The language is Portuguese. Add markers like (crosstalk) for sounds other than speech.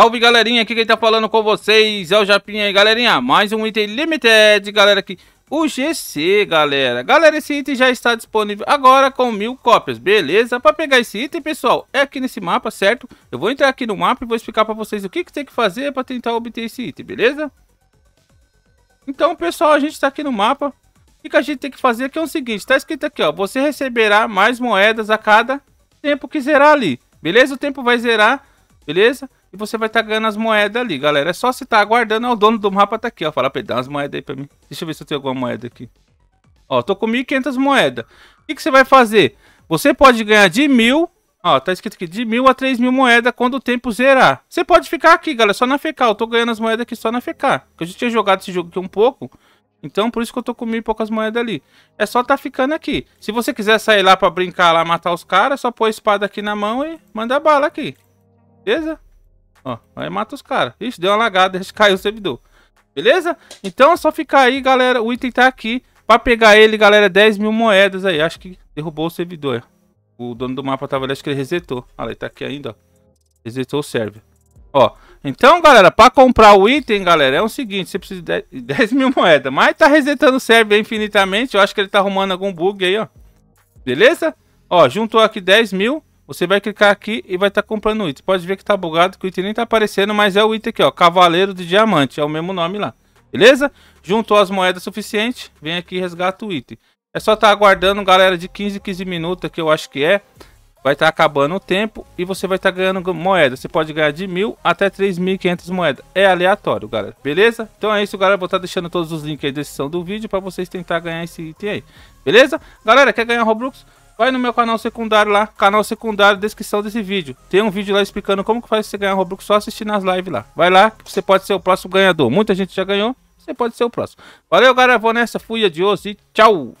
Salve galerinha, aqui quem tá falando com vocês é o Japinha aí, galerinha, mais um item limited, galera, aqui, o GC, galera. Galera, esse item já está disponível agora com mil cópias, beleza? Para pegar esse item, pessoal, é aqui nesse mapa, certo? Eu vou entrar aqui no mapa e vou explicar para vocês o que, que tem que fazer para tentar obter esse item, beleza? Então, pessoal, a gente está aqui no mapa, o que a gente tem que fazer aqui é o seguinte, tá escrito aqui, ó, você receberá mais moedas a cada tempo que zerar ali, beleza? O tempo vai zerar, beleza? E você vai estar tá ganhando as moedas ali, galera. É só se tá aguardando, o dono do mapa tá aqui, ó. Fala pra ele, dá umas moedas aí pra mim. Deixa eu ver se eu tenho alguma moeda aqui. Ó, tô com 1.500 moedas. O que, que você vai fazer? Você pode ganhar de mil Ó, tá escrito aqui, de mil a três mil moedas quando o tempo zerar. Você pode ficar aqui, galera, só na FK. Eu tô ganhando as moedas aqui só na FK. Eu já tinha jogado esse jogo aqui um pouco. Então, por isso que eu tô com mil e poucas moedas ali. É só tá ficando aqui. Se você quiser sair lá pra brincar lá, matar os caras, é só pôr a espada aqui na mão e mandar bala aqui. Beleza? Ó, aí mata os caras. Ixi, deu uma lagada, (laughs) caiu o servidor. Beleza? Então é só ficar aí, galera. O item tá aqui. Pra pegar ele, galera, 10 mil moedas aí. Acho que derrubou o servidor. É. O dono do mapa tava ali, acho que ele resetou. Olha, ele tá aqui ainda, ó. Resetou o server. Ó, então, galera, pra comprar o item, galera, é o seguinte. Você precisa de 10 (laughs) mil moedas. Mas tá resetando o server infinitamente. Eu acho que ele tá arrumando algum bug aí, ó. Beleza? Ó, juntou aqui 10 mil. Você vai clicar aqui e vai estar tá comprando o item. Pode ver que está bugado, que o item nem está aparecendo, mas é o item aqui, ó. Cavaleiro de Diamante, é o mesmo nome lá. Beleza? Juntou as moedas suficientes, vem aqui e resgata o item. É só estar tá aguardando, galera, de 15 15 minutos, é que eu acho que é. Vai estar tá acabando o tempo e você vai estar tá ganhando moeda. Você pode ganhar de mil até 3.500 moedas. É aleatório, galera. Beleza? Então é isso, galera. Vou estar tá deixando todos os links aí na descrição do vídeo para vocês tentar ganhar esse item aí. Beleza? Galera, quer ganhar Roblox? Vai no meu canal secundário lá, canal secundário, descrição desse vídeo. Tem um vídeo lá explicando como que faz você ganhar Robux só assistindo as lives lá. Vai lá, você pode ser o próximo ganhador. Muita gente já ganhou, você pode ser o próximo. Valeu, galera, vou nessa, fui, adiós e tchau!